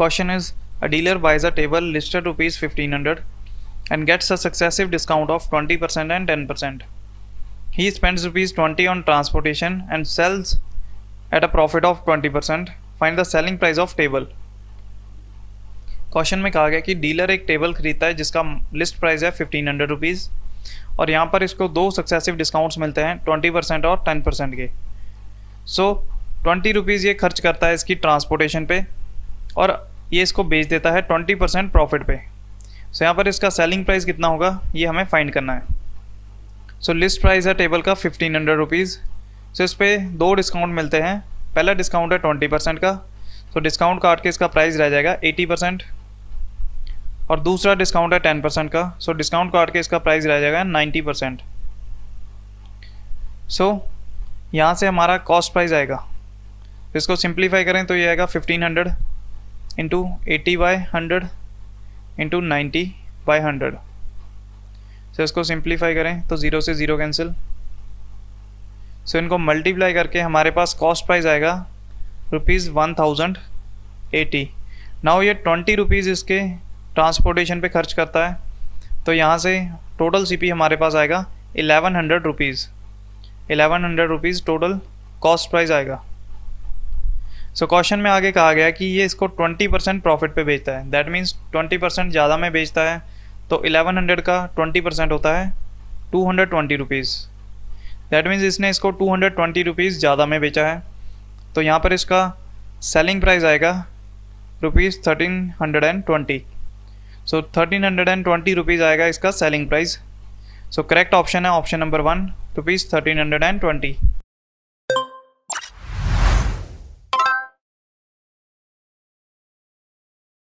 Caution is a dealer buys a table listed rupees 1500 and gets a successive discount of 20% and 10%. He spends rupees 20 on transportation and sells at a profit of 20%. Find the selling price of table. Question में कहा गया कि dealer एक table खरीदता है जिसका list price है fifteen hundred rupees और यहाँ पर इसको दो सक्सेसिव डिस्काउंट्स मिलते हैं ट्वेंटी परसेंट और टेन परसेंट के सो ट्वेंटी रुपीज़ ये खर्च करता है इसकी ट्रांसपोर्टेशन पे और ये इसको बेच देता है ट्वेंटी परसेंट प्रॉफिट पे सो यहाँ पर इसका सेलिंग प्राइस कितना होगा ये हमें फाइंड करना है सो लिस्ट प्राइस है टेबल का फिफ्टीन हंड्रेड रुपीज़ सो इस पर दो डिस्काउंट मिलते हैं पहला डिस्काउंट है ट्वेंटी परसेंट का सो डिस्काउंट काट के इसका प्राइस रह जाएगा एटी परसेंट और दूसरा डिस्काउंट है टेन परसेंट का सो डिस्काउंट काट के इसका प्राइस रह जाएगा नाइन्टी परसेंट सो यहाँ से हमारा कॉस्ट प्राइस आएगा इसको सिंप्लीफाई करें तो ये आएगा fifteen hundred into eighty by hundred into ninety by hundred so इसको सिंप्लीफाई करें तो ज़ीरो से ज़ीरो कैंसिल सो इनको मल्टीप्लाई करके हमारे पास कॉस्ट प्राइस आएगा rupees one thousand eighty now ये ट्वेंटी रुपीज़ इसके ट्रांसपोर्टेशन पे खर्च करता है तो यहाँ से टोटल सीपी हमारे पास आएगा eleven hundred rupees eleven hundred rupees total cost price आएगा सो so, क्वेश्चन में आगे कहा गया कि ये इसको 20 परसेंट प्रॉफिट पे बेचता है दैट मीन्स 20 परसेंट ज़्यादा में बेचता है तो 1100 का 20 परसेंट होता है two hundred twenty rupees that means इसने इसको टू हंड्रेड ट्वेंटी रुपीज़ ज़्यादा में बेचा है तो यहाँ पर इसका सेलिंग प्राइस आएगा rupees thirteen hundred and twenty so thirteen hundred and twenty rupees आएगा इसका selling price so correct option है option number one rupees thirteen hundred and twenty